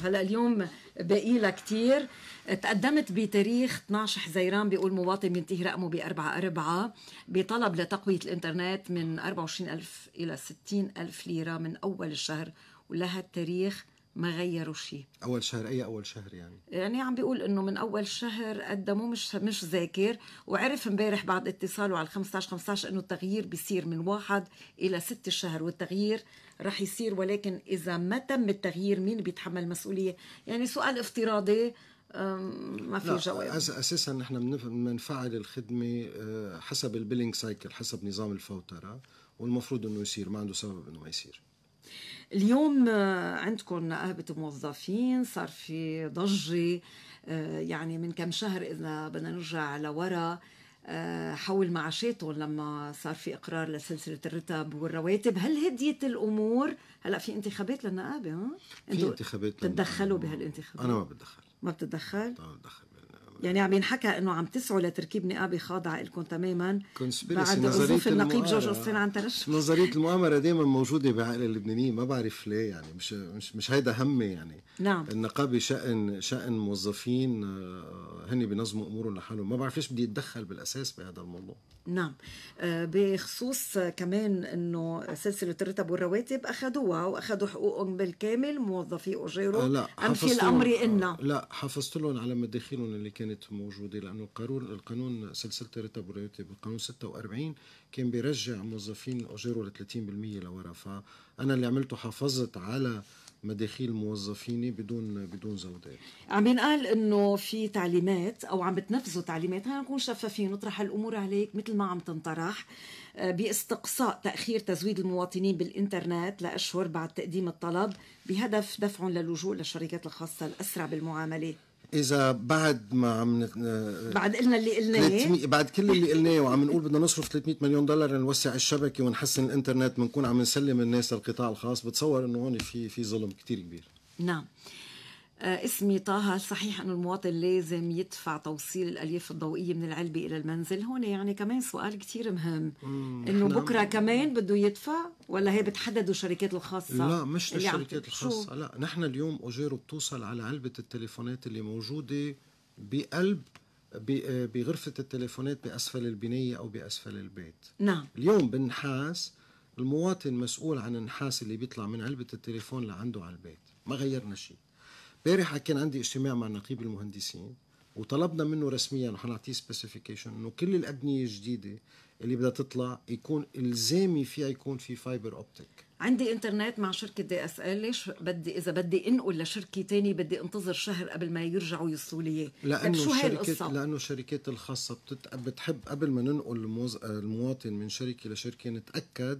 هلا اليوم باقي لها كثير تقدمت بتاريخ 12 حزيران بيقول مواطن بينتهي رقمه ب 4 4 بطلب لتقوية الإنترنت من 24000 إلى 60000 ليرة من أول الشهر ولها التاريخ ما غيروا شيء اول شهر اي اول شهر يعني يعني عم بيقول انه من اول شهر قدموا مش مش ذاكر وعرف امبارح بعد اتصاله على 15 15 انه التغيير بيصير من واحد الى ست شهر والتغيير رح يصير ولكن اذا ما تم التغيير مين بيتحمل المسؤوليه يعني سؤال افتراضي ما في جواب اساسا نحن بنفعل الخدمه أه، حسب البيلينج سايكل حسب نظام الفوتره والمفروض انه يصير ما عنده سبب انه ما يصير اليوم آه، عندكم نقابة موظفين صار في ضجة آه، يعني من كم شهر إذا بدنا نرجع لورا آه، حول معاشاتهم لما صار في اقرار لسلسله الرتب والرواتب هل هديت الامور هلا في انتخابات للنقابة ها في انتخابات تتدخلوا بهالانتخابات انا ما بتدخل ما بتتدخل ما بتدخل يعني عم ينحكى انه عم تسعوا لتركيب نقابه خاضعه لكم تماما بعد ظروف النقيب جورج قسطين عن ترشح نظريه المؤامره دائما موجوده بعقل اللبنانيين ما بعرف ليه يعني مش مش مش هيدا همي يعني نعم النقابه شان شان موظفين آه، هن بينظموا امورهم لحالهم ما بعرف ليش بدي اتدخل بالاساس بهذا الموضوع نعم آه، بخصوص كمان انه سلسله الرتب والرواتب اخذوها واخذوا حقوقهم بالكامل موظفي اجيرهم آه، لا امثل الامر ان لا حفظت لهم على مداخيلهم اللي كان كانت موجوده لانه القانون القانون سلسله الرتب والرواتب القانون 46 كان بيرجع موظفين اجاره ل 30% لورا فانا اللي عملته حافظت على مداخيل موظفيني بدون بدون زودات عم ينقال انه في تعليمات او عم بتنفذوا تعليمات خلينا نكون شفافين نطرح الامور عليك مثل ما عم تنطرح آه، باستقصاء تاخير تزويد المواطنين بالانترنت لاشهر بعد تقديم الطلب بهدف دفعهم للجوء للشركات الخاصه الاسرع بالمعامله اذا بعد ما عم نت... بعد قلنا اللي قلناه بعد كل اللي قلناه وعم نقول بدنا نصرف 300 مليون دولار لنوسع الشبكه ونحسن الانترنت بنكون عم نسلم الناس للقطاع الخاص بتصور انه هون في في ظلم كثير كبير نعم آه، اسمي طه صحيح انه المواطن لازم يدفع توصيل الالياف الضوئيه من العلبه الى المنزل هون يعني كمان سؤال كثير مهم انه نعم. بكره كمان بده يدفع ولا هي بتحددوا الشركات الخاصه لا مش الشركات الخاصه لا نحن اليوم اجيره بتوصل على علبه التليفونات اللي موجوده بقلب آه، بغرفه التليفونات باسفل البنيه او باسفل البيت نعم اليوم بنحاس المواطن مسؤول عن النحاس اللي بيطلع من علبه التليفون لعنده على البيت ما غيرنا شيء امبارح كان عندي اجتماع مع نقيب المهندسين وطلبنا منه رسميا وحنعطيه سبيسيفيكيشن انه كل الابنيه الجديده اللي بدها تطلع يكون الزامي فيها يكون في فايبر اوبتيك عندي انترنت مع شركه دي اس ال ليش بدي اذا بدي انقل لشركه تانية بدي انتظر شهر قبل ما يرجعوا يوصلوا لي اياه طيب لانه شو الشركات لانه الشركات الخاصه بتحب قبل ما ننقل المواطن من شركه لشركه نتاكد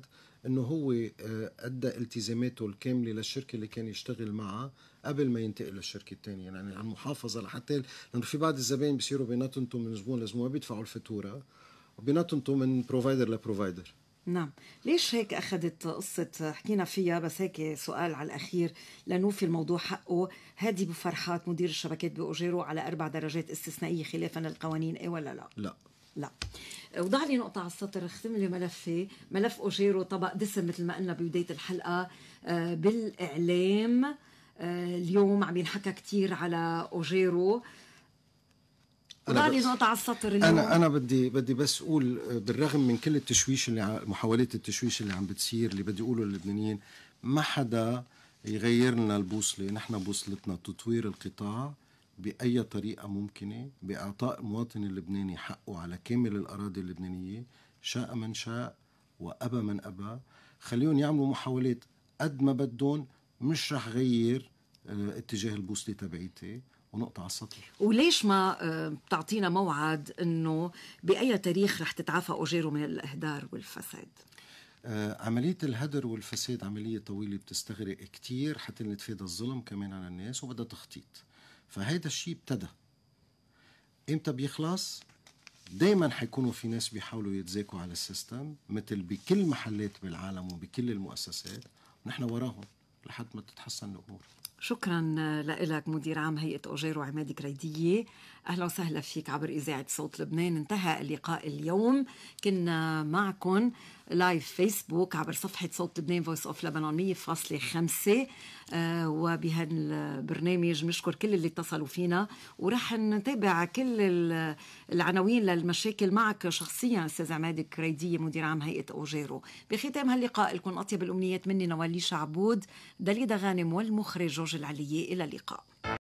انه هو آه، ادى التزاماته الكامله للشركه اللي كان يشتغل معها قبل ما ينتقل للشركه الثانيه يعني على المحافظه لحتى لانه في بعض الزباين بيصيروا بيناتهم من زبون لزبون ما بيدفعوا الفاتوره وبيناتهم من بروفايدر لبروفايدر نعم ليش هيك أخذت قصة حكينا فيها بس هيك سؤال على الأخير لنوفي الموضوع حقه هادي بفرحات مدير الشبكات بأجيرو على أربع درجات استثنائية خلافا للقوانين اي ولا لا؟ لا لا وضع لي نقطة على السطر اختم لي ملفي ملف أوجيرو طبق دسم مثل ما قلنا ببداية الحلقة آه، بالإعلام آه، اليوم عم ينحكى كثير على أوجيرو وضع لي نقطة على السطر اليوم أنا أنا بدي بدي بس أقول آه، بالرغم من كل التشويش اللي محاولات التشويش اللي عم بتصير اللي بدي أقوله للبنانيين ما حدا يغير لنا البوصلة نحن بوصلتنا تطوير القطاع بأي طريقة ممكنة بإعطاء المواطن اللبناني حقه على كامل الأراضي اللبنانية شاء من شاء وأبى من أبى خليهم يعملوا محاولات قد ما بدهم مش رح غير آه، اتجاه البوصلة تبعيتي ونقطة على السطح وليش ما آه، بتعطينا موعد انه بأي تاريخ رح تتعافى أجيره من الإهدار والفساد؟ آه، عملية الهدر والفساد عملية طويلة بتستغرق كتير حتى نتفادى الظلم كمان على الناس وبدها تخطيط فهيدا الشيء ابتدى امتى بيخلص دايما حيكونوا في ناس بيحاولوا يتزاكوا على السيستم مثل بكل محلات بالعالم وبكل المؤسسات نحن وراهم لحد ما تتحسن الامور شكرا لك مدير عام هيئه اوجيرو عماد كريديه اهلا وسهلا فيك عبر اذاعه صوت لبنان انتهى اللقاء اليوم كنا معكم لايف فيسبوك عبر صفحة صوت لبنان فويس اوف لبنان 100.5 آه وبهذا البرنامج بنشكر كل اللي اتصلوا فينا ورح نتابع كل العناوين للمشاكل معك شخصيا استاذ عماد كريدية مدير عام هيئة اوجيرو بختام هاللقاء لكم اطيب الامنيات مني نوالي شعبود دليدة غانم والمخرج جورج العلية الى اللقاء